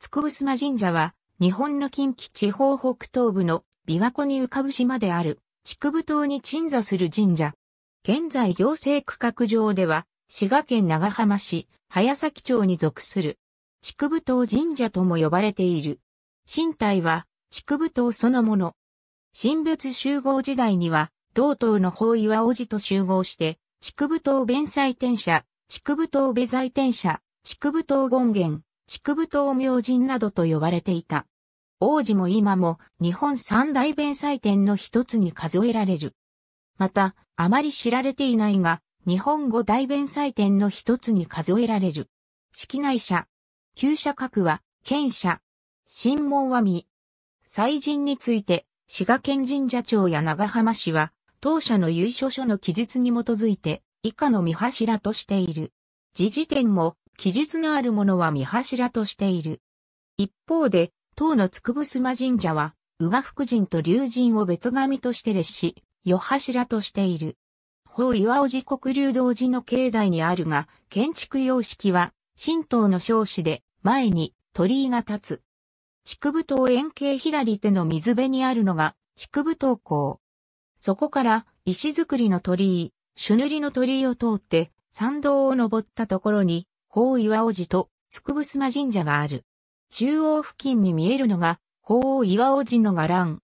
つくぶすま神社は、日本の近畿地方北東部の琵琶湖に浮かぶ島である、筑部島に鎮座する神社。現在行政区画上では、滋賀県長浜市、早崎町に属する、筑部島神社とも呼ばれている。神体は、筑部島そのもの。神仏集合時代には、同東の位岩王子と集合して、筑部島弁祭天社、筑部島弁財天社、筑部島権現、畜部島明神などと呼ばれていた。王子も今も日本三大弁祭典の一つに数えられる。また、あまり知られていないが、日本語大弁祭典の一つに数えられる。式内社、旧社格は、県社、新門は未。祭神について、滋賀県神社長や長浜市は、当社の有所書の記述に基づいて、以下の見柱としている。時事典も、記述のあるものは見柱としている。一方で、唐の筑部須磨神社は、宇賀福神と龍神を別神として列し、四柱としている。法岩尾寺国流道寺の境内にあるが、建築様式は、神道の少子で、前に鳥居が立つ。筑部島円形左手の水辺にあるのが、筑部島港。そこから、石造りの鳥居、朱塗りの鳥居を通って、山道を登ったところに、法岩王子と、つくぶすま神社がある。中央付近に見えるのが、法岩王子の伽藍。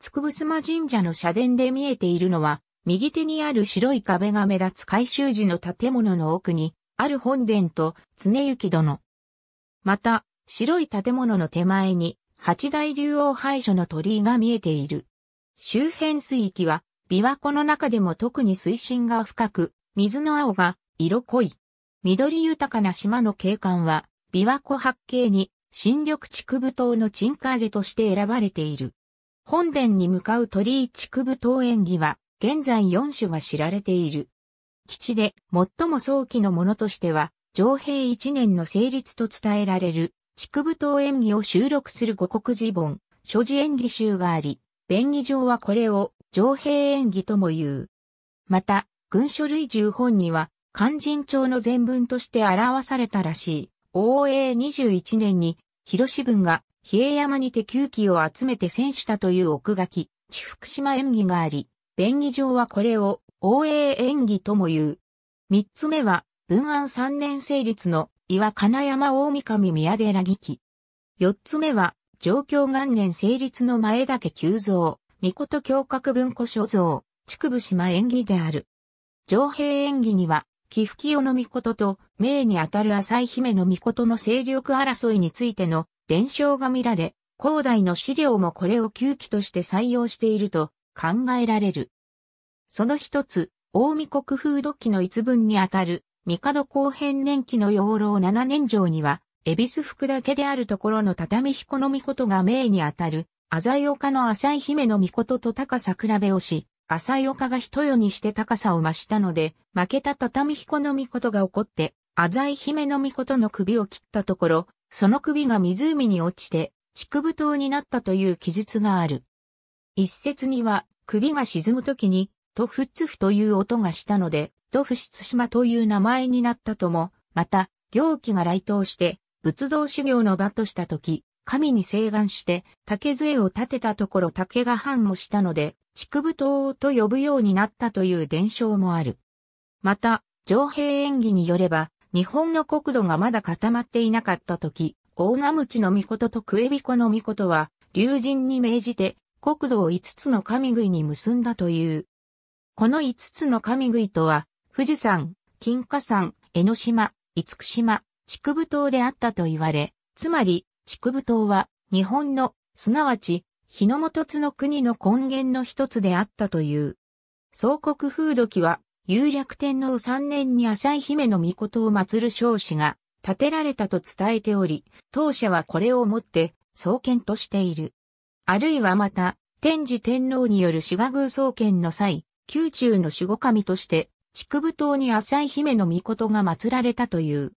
つくぶすま神社の社殿で見えているのは、右手にある白い壁が目立つ改修時の建物の奥に、ある本殿と、常行殿。また、白い建物の手前に、八大竜王廃所の鳥居が見えている。周辺水域は、琵琶湖の中でも特に水深が深く、水の青が色濃い。緑豊かな島の景観は、琵琶湖八景に、新緑竹部島の沈下げとして選ばれている。本殿に向かう鳥居竹部島演技は、現在4種が知られている。基地で最も早期のものとしては、上平1年の成立と伝えられる、竹部島演技を収録する五国寺本、所持演技集があり、便宜上はこれを上平演技とも言う。また、軍書類十本には、漢人帳の全文として表されたらしい。応永21年に、広志文が、比叡山にて旧機を集めて戦したという奥書き、地福島演技があり、便宜上はこれを、応永演技とも言う。三つ目は、文安三年成立の、岩金山大神宮寺劇。四つ目は、上京元年成立の前岳急増、御事教閣文庫所蔵、筑部島演技である。上平演技には、寄付清の御事と、命にあたる浅井姫の御事の勢力争いについての伝承が見られ、後代の資料もこれを旧記として採用していると考えられる。その一つ、大見国風土記の一文にあたる、帝後編年期の養老七年城には、恵比寿福だけであるところの畳彦の御事が命にあたる、浅井岡の浅井姫の御事と高さ比べをし、浅岡が一夜にして高さを増したので、負けた畳彦の御事が起こって、浅井姫の御事の首を切ったところ、その首が湖に落ちて、畜部島になったという記述がある。一説には、首が沈む時に、とふつふという音がしたので、とふしつシマという名前になったとも、また、行基が来島して、仏道修行の場とした時、神に請願して竹杖を立てたところ竹が反もしたので、竹武刀と呼ぶようになったという伝承もある。また、上平演技によれば、日本の国土がまだ固まっていなかった時、大名口の御事とクエビコの御事は、竜神に命じて、国土を5つの神食いに結んだという。この5つの神食いとは、富士山、金華山、江ノ島、厳島、竹武島であったと言われ、つまり、竹部島は日本の、すなわち、日の本津の国の根源の一つであったという。総国風土記は、有略天皇3年に浅井姫の御事を祀る少子が建てられたと伝えており、当社はこれをもって、創建としている。あるいはまた、天智天皇による志賀宮創建の際、宮中の守護神として、竹部島に浅井姫の御事が祀られたという。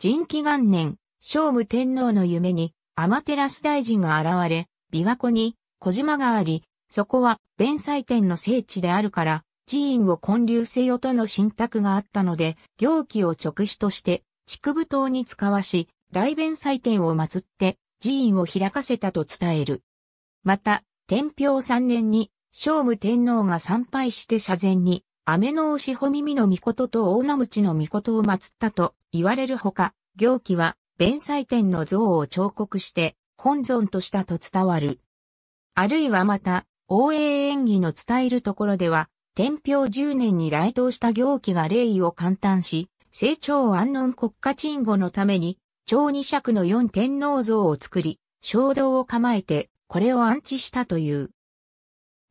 人気元年、聖武天皇の夢に、天照大臣が現れ、琵琶湖に小島があり、そこは弁祭天の聖地であるから、寺院を建立せよとの信託があったので、行基を直視として、畜部島に使わし、大弁祭天を祀って、寺院を開かせたと伝える。また、天平三年に、聖武天皇が参拝して社前に、雨の押しほみみの御事と大名口の御事を祀ったと言われるほか、行基は弁祭天の像を彫刻して本尊としたと伝わる。あるいはまた、応援演技の伝えるところでは、天平十年に来島した行基が霊位を簡単し、成長安穏国家鎮護のために、超二尺の四天皇像を作り、衝動を構えて、これを安置したという。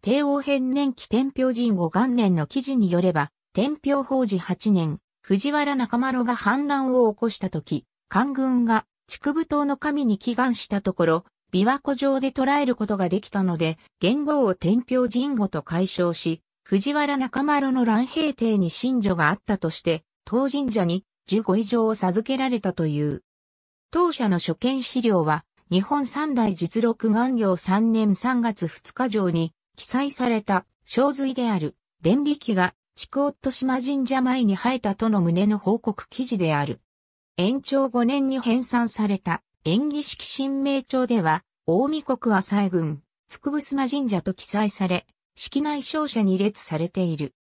帝王編年期天平神護元年の記事によれば、天平法治八年、藤原中丸が反乱を起こした時、官軍が竹部島の神に祈願したところ、琵琶湖上で捉えることができたので、元号を天平神語と解消し、藤原中丸の乱平亭に神女があったとして、当神社に15以上を授けられたという。当社の所見資料は、日本三大実録元行3年3月2日上に記載された小髄である連力が筑夫島神社前に生えたとの旨の報告記事である。延長5年に編纂された演技式新名帳では、大見国浅江郡、つくぶすま神社と記載され、式内勝者に列されている。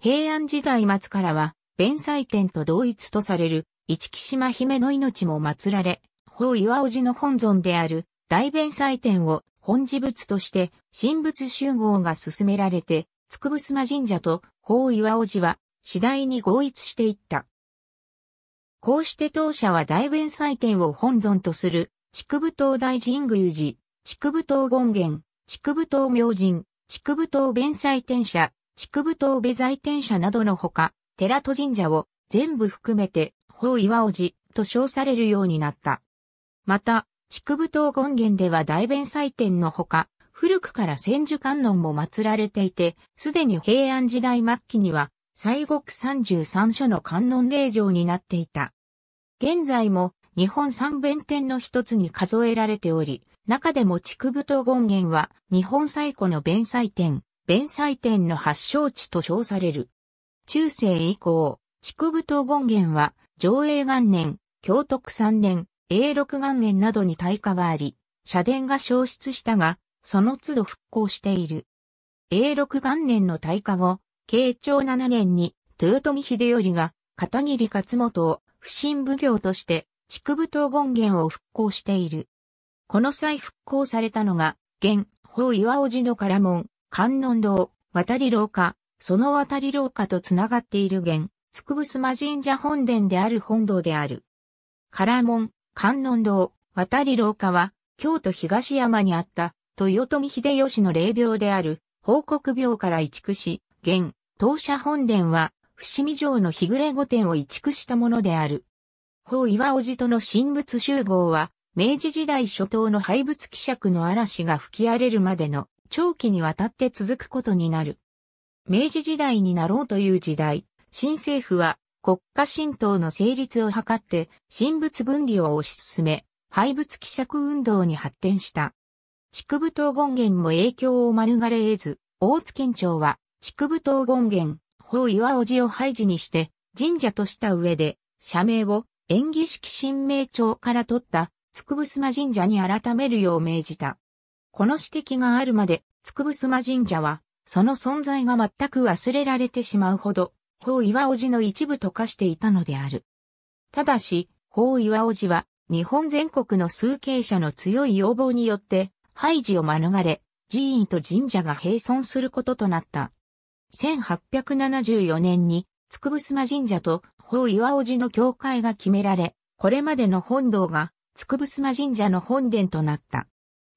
平安時代末からは、弁祭典と同一とされる、一木島姫の命も祀られ、法岩尾寺の本尊である大弁祭典を本事物として神仏集合が進められて、つくぶすま神社と法岩尾寺は次第に合一していった。こうして当社は大弁祭典を本尊とする、竹部島大神宮寺、竹部東権現、竹部東明神、竹部東弁祭典社、竹部東弁在典社などのほか、寺戸神社を全部含めて、法岩王寺と称されるようになった。また、竹部東権現では大弁祭典のほか、古くから千手観音も祀られていて、すでに平安時代末期には、西国三十三所の観音霊場になっていた。現在も日本三弁天の一つに数えられており、中でも畜部東権現は日本最古の弁祭天、弁祭天の発祥地と称される。中世以降、畜部東権現は上映元年、京徳三年、永禄元年などに大火があり、社殿が消失したが、その都度復興している。永禄元年の大火後、慶長7年に豊臣秀頼が片桐勝元を不審奉行として、筑部東権現を復興している。この際復興されたのが、現、法岩尾寺の唐門、観音堂、渡り廊下、その渡り廊下とつながっている現、つくぶすま神社本殿である本堂である。唐門、観音堂、渡り廊下は、京都東山にあった、豊臣秀吉の霊廟である、報告廟から移築し、現、当社本殿は、伏見城の日暮れ御殿を移築したものである。法岩尾地との神仏集合は、明治時代初頭の廃仏希釈の嵐が吹き荒れるまでの長期にわたって続くことになる。明治時代になろうという時代、新政府は国家神道の成立を図って神仏分離を推し進め、廃仏希釈運動に発展した。畜部東権現も影響を免れ得ず、大津県庁は畜部東権現、方岩尾寺を廃寺にして神社とした上で、社名を演技式神明町から取ったつくぶすま神社に改めるよう命じた。この指摘があるまで、つくぶすま神社は、その存在が全く忘れられてしまうほど、法岩尾寺の一部と化していたのである。ただし、法岩尾寺は、日本全国の数形者の強い要望によって、廃寺を免れ、寺院と神社が併存することとなった。1874年に、つくぶすま神社と法岩おじの境界が決められ、これまでの本堂が、つくぶすま神社の本殿となった。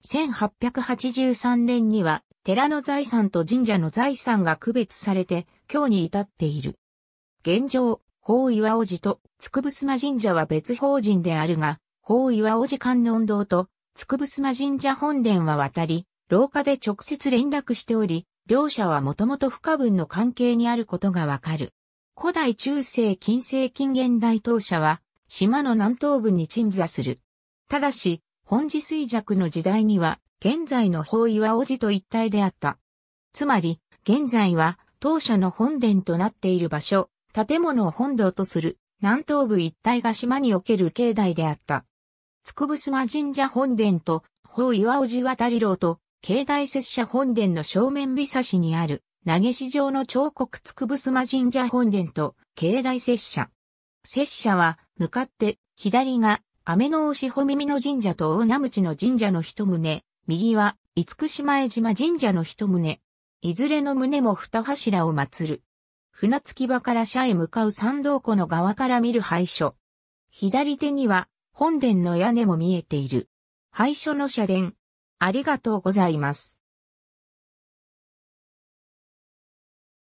1883年には、寺の財産と神社の財産が区別されて、今日に至っている。現状、法岩おじとつくぶすま神社は別法人であるが、法岩おじ観音堂とつくぶすま神社本殿は渡り、廊下で直接連絡しており、両者はもともと不可分の関係にあることがわかる。古代中世近世近現代当社は、島の南東部に鎮座する。ただし、本地衰弱の時代には、現在の法岩王子と一体であった。つまり、現在は、当社の本殿となっている場所、建物を本堂とする、南東部一帯が島における境内であった。つくぶすま神社本殿と、法岩王子渡り楼と、境内拙者本殿の正面美差しにある、投げ市場の彫刻つくぶすま神社本殿と、境内拙者。拙者は、向かって、左が、雨の押しほ耳の神社と大名口の神社の一棟、右は、厳島江島神社の一棟。いずれの棟も二柱を祀る。船着き場から社へ向かう山道湖の側から見る廃所。左手には、本殿の屋根も見えている。廃所の社殿、ありがとうございます。